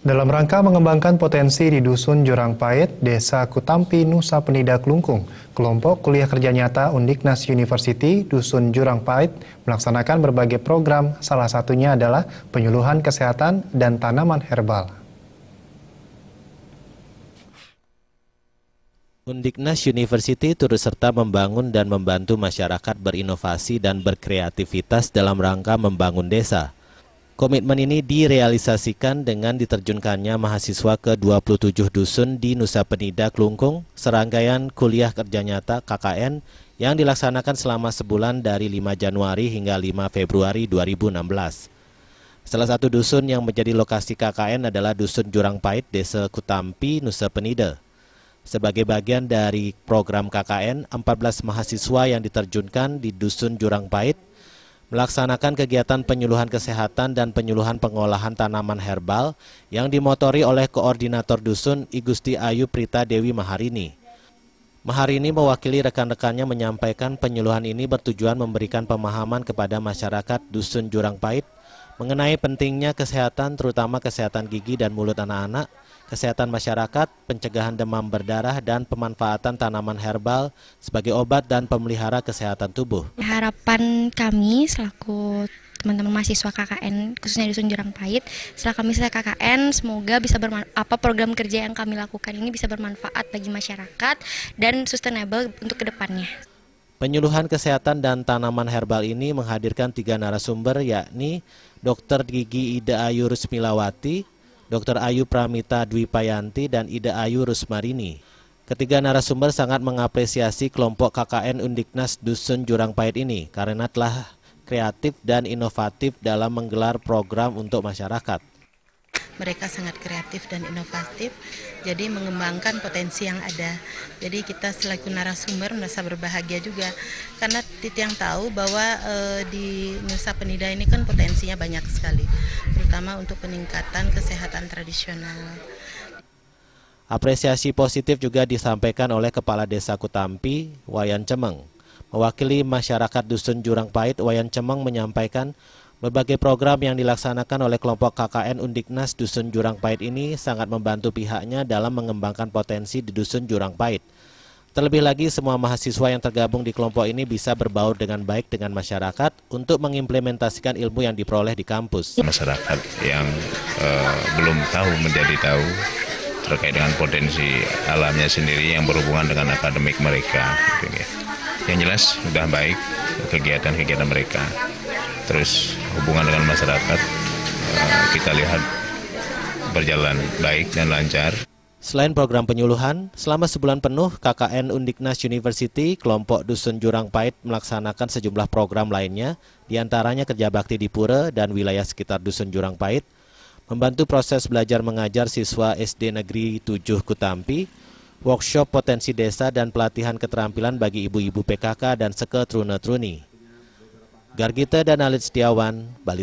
Dalam rangka mengembangkan potensi di Dusun Jurang Pahit, Desa Kutampi, Nusa Penida Kelungkung, kelompok kuliah kerja nyata Undiknas University Dusun Jurang Pahit melaksanakan berbagai program, salah satunya adalah penyuluhan kesehatan dan tanaman herbal. Undiknas University turut serta membangun dan membantu masyarakat berinovasi dan berkreativitas dalam rangka membangun desa. Komitmen ini direalisasikan dengan diterjunkannya mahasiswa ke 27 dusun di Nusa Penida, Kelungkung, serangkaian kuliah kerja nyata KKN yang dilaksanakan selama sebulan dari 5 Januari hingga 5 Februari 2016. Salah satu dusun yang menjadi lokasi KKN adalah Dusun Jurangpait, Desa Kutampi, Nusa Penida. Sebagai bagian dari program KKN, 14 mahasiswa yang diterjunkan di Dusun Jurangpait melaksanakan kegiatan penyuluhan kesehatan dan penyuluhan pengolahan tanaman herbal yang dimotori oleh Koordinator Dusun Igusti Ayu Prita Dewi Maharini. Maharini mewakili rekan-rekannya menyampaikan penyuluhan ini bertujuan memberikan pemahaman kepada masyarakat Dusun Jurang Pait mengenai pentingnya kesehatan terutama kesehatan gigi dan mulut anak-anak kesehatan masyarakat, pencegahan demam berdarah, dan pemanfaatan tanaman herbal sebagai obat dan pemelihara kesehatan tubuh. Harapan kami selaku teman-teman mahasiswa KKN khususnya di Sunjurang Pahit setelah kami selesai KKN semoga bisa apa program kerja yang kami lakukan ini bisa bermanfaat bagi masyarakat dan sustainable untuk kedepannya. Penyuluhan kesehatan dan tanaman herbal ini menghadirkan tiga narasumber yakni Dr. Gigi Ida Ayu Rusmilawati, Dr. Ayu Pramita Dwi Payanti dan Ida Ayu Rusmarini. Ketiga narasumber sangat mengapresiasi kelompok KKN Undiknas Dusun Pahit ini karena telah kreatif dan inovatif dalam menggelar program untuk masyarakat mereka sangat kreatif dan inovatif, jadi mengembangkan potensi yang ada. Jadi kita selaku narasumber merasa berbahagia juga, karena titik yang tahu bahwa e, di Nusa Penida ini kan potensinya banyak sekali, terutama untuk peningkatan kesehatan tradisional. Apresiasi positif juga disampaikan oleh Kepala Desa Kutampi, Wayan Cemeng. Mewakili masyarakat Dusun Jurang Pahit, Wayan Cemeng menyampaikan Berbagai program yang dilaksanakan oleh kelompok KKN Undiknas Dusun Jurang Pahit ini sangat membantu pihaknya dalam mengembangkan potensi di Dusun Jurang Pahit. Terlebih lagi semua mahasiswa yang tergabung di kelompok ini bisa berbaur dengan baik dengan masyarakat untuk mengimplementasikan ilmu yang diperoleh di kampus. Masyarakat yang uh, belum tahu menjadi tahu terkait dengan potensi alamnya sendiri yang berhubungan dengan akademik mereka. Gitu ya. Yang jelas sudah baik kegiatan-kegiatan mereka terus hubungan dengan masyarakat eh, kita lihat berjalan baik dan lancar. Selain program penyuluhan, selama sebulan penuh KKN Undiknas University, kelompok Dusun Jurang Pait melaksanakan sejumlah program lainnya, diantaranya kerja bakti di Pura dan wilayah sekitar Dusun Jurang Pait, membantu proses belajar mengajar siswa SD Negeri 7 Kutampi, workshop potensi desa dan pelatihan keterampilan bagi ibu-ibu PKK dan seketrune-truni gargita dan alit setiawan bali